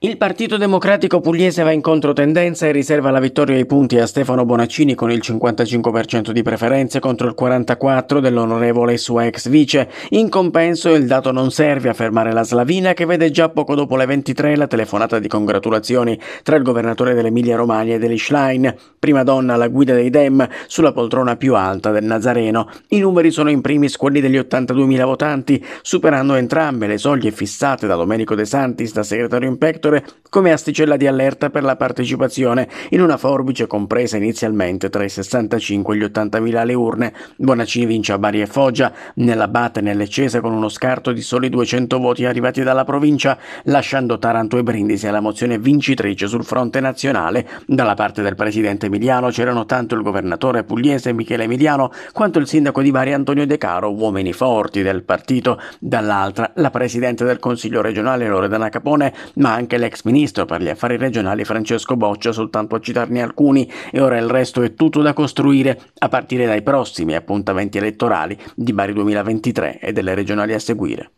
Il Partito Democratico Pugliese va in controtendenza e riserva la vittoria ai punti a Stefano Bonaccini con il 55% di preferenze contro il 44% dell'onorevole sua ex vice. In compenso il dato non serve a fermare la slavina che vede già poco dopo le 23 la telefonata di congratulazioni tra il governatore dell'Emilia Romagna e degli prima donna alla guida dei Dem, sulla poltrona più alta del Nazareno. I numeri sono in primis quelli degli 82.000 votanti, superando entrambe le soglie fissate da Domenico De Santis da segretario in pecto settore come asticella di allerta per la partecipazione in una forbice compresa inizialmente tra i 65 e gli 80 mila alle urne. Bonacini vince a Bari e Foggia, nella Bate e nell'Eccese con uno scarto di soli 200 voti arrivati dalla provincia, lasciando Taranto e Brindisi alla mozione vincitrice sul fronte nazionale. Dalla parte del presidente Emiliano c'erano tanto il governatore pugliese Michele Emiliano quanto il sindaco di Bari Antonio De Caro, uomini forti del partito, dall'altra la presidente del Consiglio regionale Loredana Capone, ma anche anche l'ex ministro per gli affari regionali Francesco Boccia, soltanto a citarne alcuni, e ora il resto è tutto da costruire, a partire dai prossimi appuntamenti elettorali di Bari 2023 e delle regionali a seguire.